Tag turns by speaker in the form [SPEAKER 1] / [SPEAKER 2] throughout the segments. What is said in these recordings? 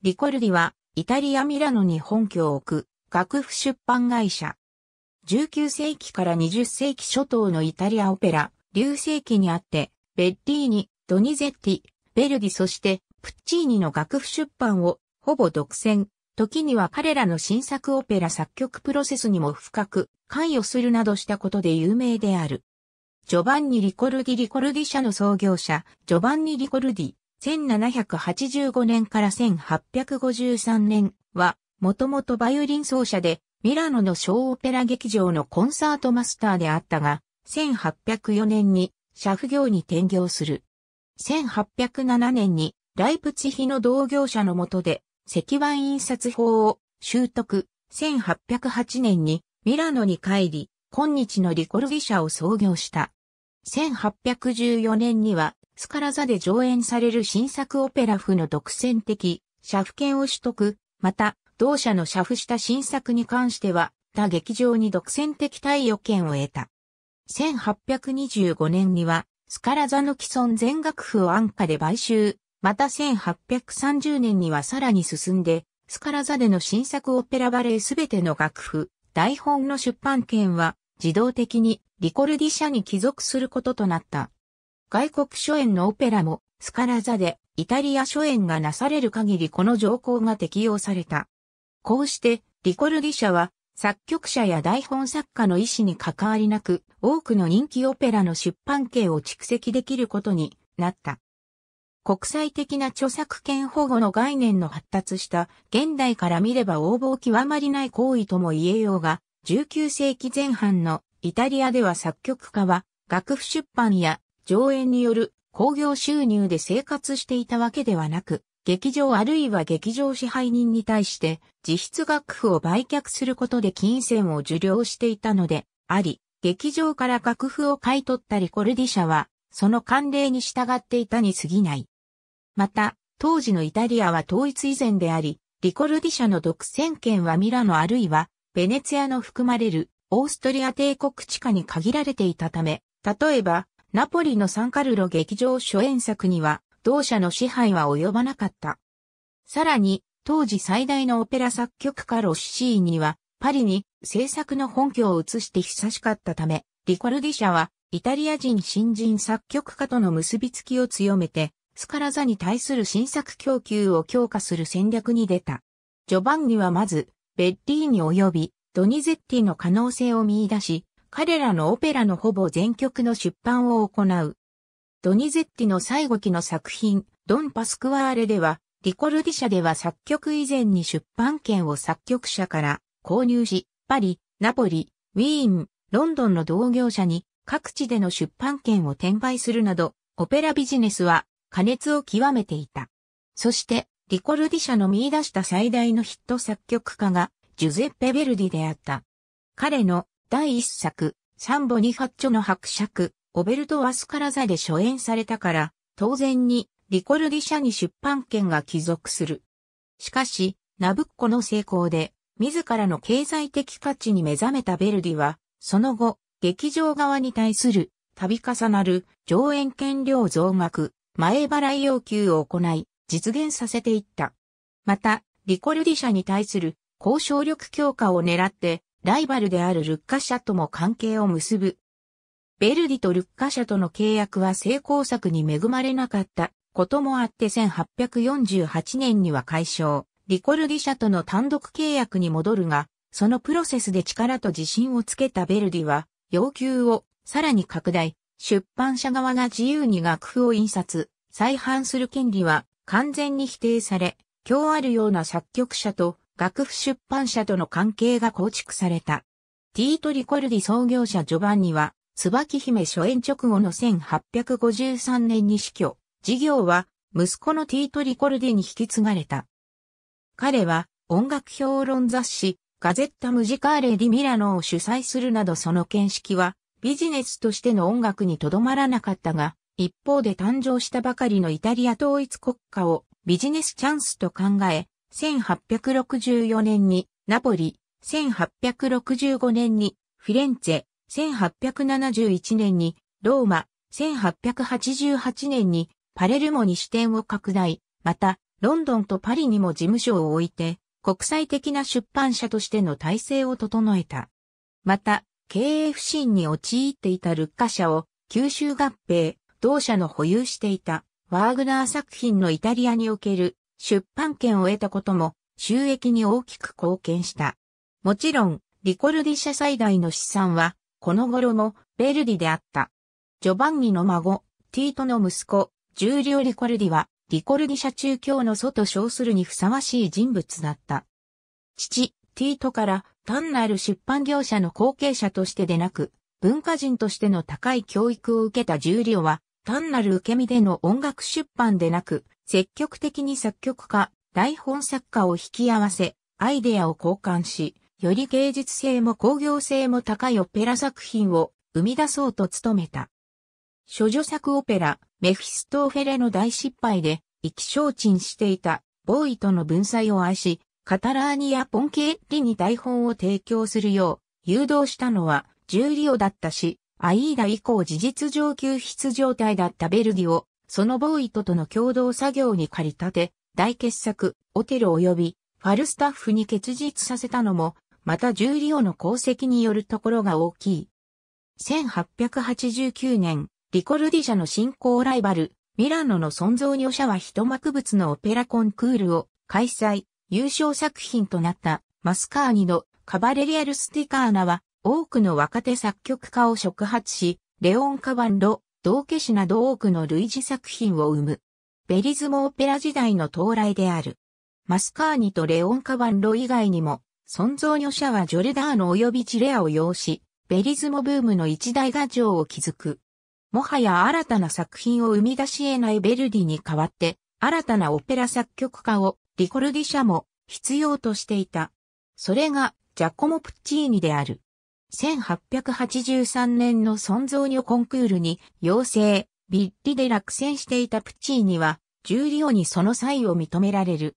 [SPEAKER 1] リコルディは、イタリア・ミラノに本拠を置く、楽譜出版会社。19世紀から20世紀初頭のイタリアオペラ、流世紀にあって、ベッディーニ、ドニゼッティ、ベルディそして、プッチーニの楽譜出版を、ほぼ独占。時には彼らの新作オペラ作曲プロセスにも深く関与するなどしたことで有名である。ジョバンニ・リコルディ・リコルディ社の創業者、ジョバンニ・リコルディ、1785年から1853年は、もともとバイオリン奏者で、ミラノの小オペラ劇場のコンサートマスターであったが、1804年に、社ャ業に転業する。1807年に、ライプツヒの同業者のもとで、石板印刷法を習得。1808年に、ミラノに帰り、今日のリコルギ社を創業した。1814年には、スカラ座で上演される新作オペラ譜の独占的、社譜権を取得、また、同社の社譜した新作に関しては、他劇場に独占的対応権を得た。1825年には、スカラ座の既存全楽譜を安価で買収、また1830年にはさらに進んで、スカラ座での新作オペラバレーすべての楽譜、台本の出版権は、自動的にリコルディ社に帰属することとなった。外国初演のオペラも、スカラ座で、イタリア初演がなされる限りこの条項が適用された。こうして、リコルギ社は、作曲者や台本作家の意思に関わりなく、多くの人気オペラの出版権を蓄積できることになった。国際的な著作権保護の概念の発達した現代から見れば応募極まりない行為とも言えようが、19世紀前半のイタリアでは作曲家は楽譜出版や上演による興行収入で生活していたわけではなく、劇場あるいは劇場支配人に対して実質楽譜を売却することで金銭を受領していたのであり、劇場から楽譜を買い取ったリコルディ社は、その慣例に従っていたに過ぎない。また、当時のイタリアは統一以前であり、リコルディ社の独占権はミラノあるいは、ベネツィアの含まれるオーストリア帝国地下に限られていたため、例えば、ナポリのサンカルロ劇場初演作には、同社の支配は及ばなかった。さらに、当時最大のオペラ作曲家ロッシーには、パリに制作の本拠を移して久しかったため、リコルディ社は、イタリア人新人作曲家との結びつきを強めて、スカラ座に対する新作供給を強化する戦略に出た。ジョバンニはまず、ベッリーニ及びドニゼッティの可能性を見出し、彼らのオペラのほぼ全曲の出版を行う。ドニゼッティの最後期の作品、ドン・パスクワーレでは、リコルディ社では作曲以前に出版権を作曲者から購入し、パリ、ナポリ、ウィーン、ロンドンの同業者に各地での出版権を転売するなど、オペラビジネスは加熱を極めていた。そして、リコルディ社の見出した最大のヒット作曲家がジュゼッペ・ヴェルディであった。彼の第一作、サンボニハッチョの伯爵、オベルト・ワスカラザで初演されたから、当然にリコルディ社に出版権が帰属する。しかし、ナブッコの成功で、自らの経済的価値に目覚めたベルディは、その後、劇場側に対する、度重なる上演権料増額、前払い要求を行い、実現させていった。また、リコルディ社に対する交渉力強化を狙って、ライバルであるルッカ社とも関係を結ぶ。ベルディとルッカ社との契約は成功策に恵まれなかったこともあって1848年には解消、リコルディ社との単独契約に戻るが、そのプロセスで力と自信をつけたベルディは、要求をさらに拡大、出版社側が自由に楽譜を印刷、再販する権利は完全に否定され、今日あるような作曲者と楽譜出版社との関係が構築された。ティート・リコルディ創業者ジョバンニは、椿姫初演直後の1853年に死去、事業は息子のティート・リコルディに引き継がれた。彼は音楽評論雑誌、ガゼッタ・ムジカーレ・ディ・ミラノを主催するなどその見識はビジネスとしての音楽にとどまらなかったが、一方で誕生したばかりのイタリア統一国家をビジネスチャンスと考え、1864年にナポリ、1865年にフィレンツェ、1871年にローマ、1888年にパレルモに支店を拡大、またロンドンとパリにも事務所を置いて国際的な出版社としての体制を整えた。また、経営不振に陥っていたルッカ社を九州合併、同社の保有していたワーグナー作品のイタリアにおける出版権を得たことも収益に大きく貢献した。もちろん、リコルディ社最大の資産は、この頃もベルディであった。ジョバンニの孫、ティートの息子、ジューリオ・リコルディは、リコルディ社中教の祖と称するにふさわしい人物だった。父、ティートから単なる出版業者の後継者としてでなく、文化人としての高い教育を受けたジューリオは、単なる受け身での音楽出版でなく、積極的に作曲家、台本作家を引き合わせ、アイデアを交換し、より芸術性も工業性も高いオペラ作品を生み出そうと努めた。諸女作オペラ、メフィストーフェレの大失敗で、意気消沈していた、ボーイとの文才を愛し、カタラーニやポンケッリに台本を提供するよう、誘導したのは、ジューリオだったし、アイーダ以降事実上救出状態だったベルギを、そのボーイトとの共同作業に借り立て、大傑作、オテル及び、ファルスタッフに結実させたのも、またジューリオの功績によるところが大きい。1889年、リコルディ社の新興ライバル、ミラノの存蔵女社は一幕物のオペラコンクールを開催、優勝作品となったマスカーニのカバレリアルスティカーナは多くの若手作曲家を触発し、レオン・カバンロ、道化師など多くの類似作品を生む。ベリズム・オペラ時代の到来である。マスカーニとレオン・カバンロ以外にも、存蔵女者はジョルダーノ及びチレアを要し、ベリズムブームの一大画像を築く。もはや新たな作品を生み出し得ないベルディに代わって、新たなオペラ作曲家をリコルディ社も必要としていた。それがジャコモ・プッチーニである。1883年のソンゾーニョコンクールに妖精、ビッリで落選していたプチーニは、ジューリオにその際を認められる。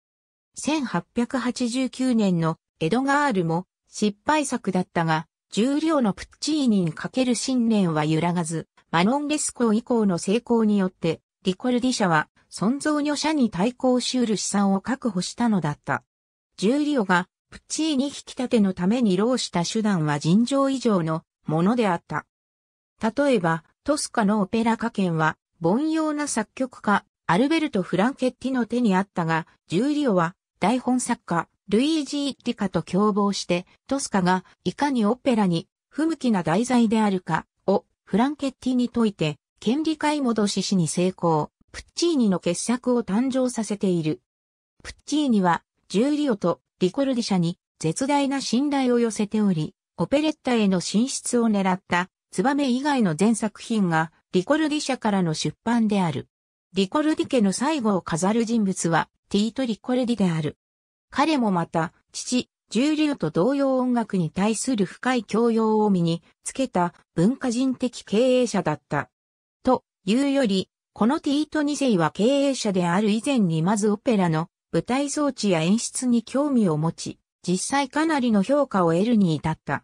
[SPEAKER 1] 1889年のエドガールも失敗作だったが、ジューリオのプッチーニにかける信念は揺らがず、マノンレスコ以降の成功によって、リコルディ社は、存蔵女社に対抗しうる資産を確保したのだった。ジューリオがプッチーニ引き立てのために労した手段は尋常以上のものであった。例えば、トスカのオペラ歌研は、凡庸な作曲家、アルベルト・フランケッティの手にあったが、ジューリオは、台本作家、ルイージ・リカと共謀して、トスカが、いかにオペラに、不向きな題材であるか、を、フランケッティに解いて、権利買い戻ししに成功、プッチーニの傑作を誕生させている。プッチーニは、ジューリオとリコルディ社に絶大な信頼を寄せており、オペレッタへの進出を狙ったツバメ以外の全作品がリコルディ社からの出版である。リコルディ家の最後を飾る人物はティート・リコルディである。彼もまた、父、ジューリと同様音楽に対する深い教養を身につけた文化人的経営者だった。というより、このティート2世は経営者である以前にまずオペラの舞台装置や演出に興味を持ち、実際かなりの評価を得るに至った。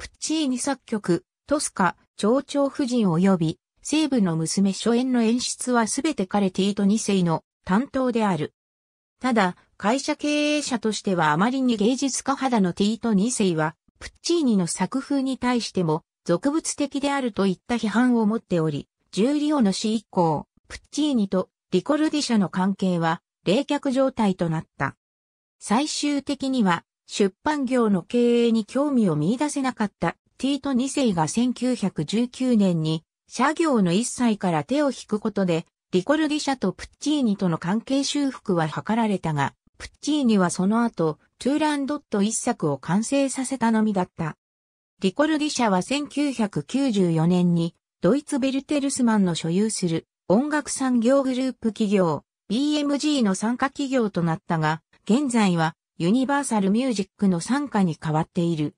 [SPEAKER 1] プッチーニ作曲、トスカ、蝶々夫人及び、西部の娘初演の演出はすべて彼ティート2世の担当である。ただ、会社経営者としてはあまりに芸術家肌のティート2世は、プッチーニの作風に対しても、俗物的であるといった批判を持っており、ジューリオの死以降、プッチーニとリコルディ社の関係は、冷却状態となった。最終的には出版業の経営に興味を見出せなかったティート2世が1919年に社業の一切から手を引くことでリコルディ社とプッチーニとの関係修復は図られたが、プッチーニはその後、トゥーランドット一作を完成させたのみだった。リコルディ社は1994年にドイツベルテルスマンの所有する音楽産業グループ企業 BMG の参加企業となったが、現在はユニバーサルミュージックの参加に変わっている。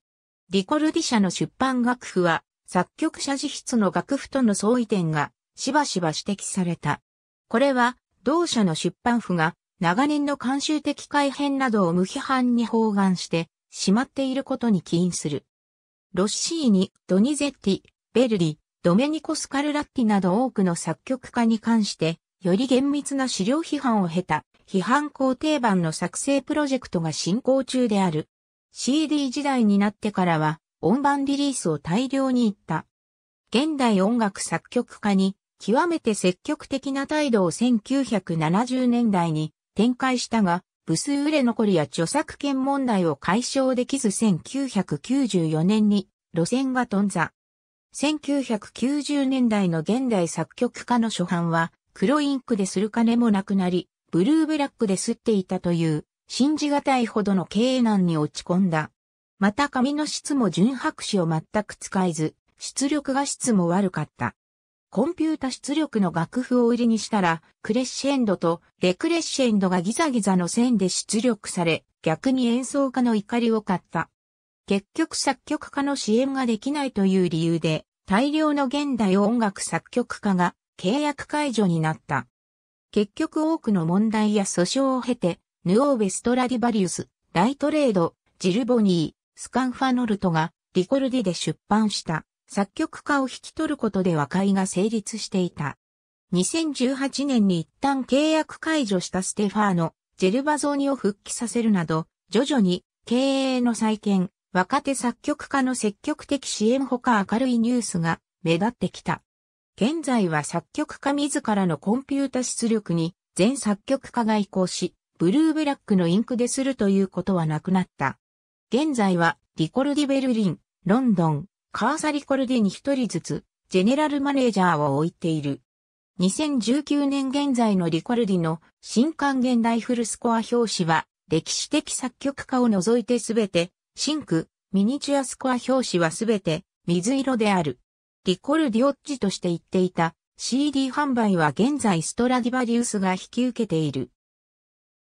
[SPEAKER 1] リコルディ社の出版楽譜は、作曲者自筆の楽譜との相違点がしばしば指摘された。これは、同社の出版譜が長年の慣習的改変などを無批判に包含してしまっていることに起因する。ロッシーニ、ドニゼッティ、ベルリ、ドメニコ・スカルラッティなど多くの作曲家に関してより厳密な資料批判を経た、批判肯定版の作成プロジェクトが進行中である。CD 時代になってからは、音盤リリースを大量に行った。現代音楽作曲家に、極めて積極的な態度を1970年代に展開したが、部数売れ残りや著作権問題を解消できず1994年に路線が頓挫。1990年代の現代作曲家の初版は黒インクでする金もなくなり、ブルーブラックで吸っていたという、信じがたいほどの経営難に落ち込んだ。また紙の質も純白紙を全く使えず、出力画質も悪かった。コンピュータ出力の楽譜を売りにしたら、クレッシェンドとレクレッシェンドがギザギザの線で出力され、逆に演奏家の怒りを買った。結局作曲家の支援ができないという理由で、大量の現代音楽作曲家が契約解除になった。結局多くの問題や訴訟を経て、ヌオーベ・ストラディバリウス、ライトレード、ジルボニー、スカンファノルトが、リコルディで出版した作曲家を引き取ることで和解が成立していた。2018年に一旦契約解除したステファーノ、ジェルバゾーニを復帰させるなど、徐々に経営の再建、若手作曲家の積極的支援ほか明るいニュースが目立ってきた。現在は作曲家自らのコンピュータ出力に全作曲家が移行し、ブルーブラックのインクでするということはなくなった。現在は、リコルディベルリン、ロンドン、カーサリコルディに一人ずつ、ジェネラルマネージャーを置いている。2019年現在のリコルディの新刊現代フルスコア表紙は、歴史的作曲家を除いてすべて、シンク、ミニチュアスコア表紙はすべて、水色である。リコルディオッジとして言っていた CD 販売は現在ストラディバリウスが引き受けている。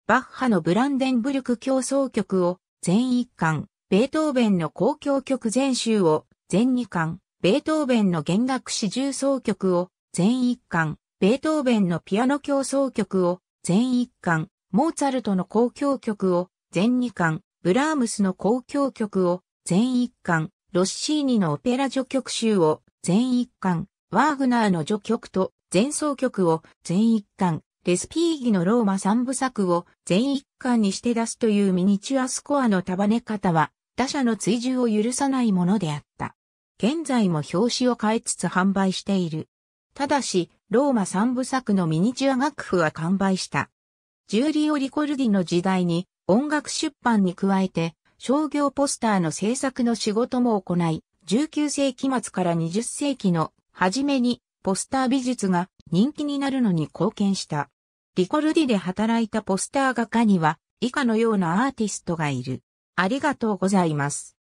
[SPEAKER 1] バッハのブランデンブルク競争曲を全1巻、ベートーベンの交響曲全集を全2巻、ベートーベンの弦楽四重奏曲を全1巻、ベートーベンのピアノ競争曲を全1巻、モーツァルトの交響曲を全2巻、ブラームスの交響曲を全1巻、ロッシーニのオペラ序曲集を全一巻、ワーグナーの序曲と前奏曲を全一巻、レスピーギのローマ三部作を全一巻にして出すというミニチュアスコアの束ね方は、他社の追従を許さないものであった。現在も表紙を変えつつ販売している。ただし、ローマ三部作のミニチュア楽譜は完売した。ジューリオ・リコルディの時代に音楽出版に加えて商業ポスターの制作の仕事も行い、19世紀末から20世紀の初めにポスター美術が人気になるのに貢献した。リコルディで働いたポスター画家には以下のようなアーティストがいる。ありがとうございます。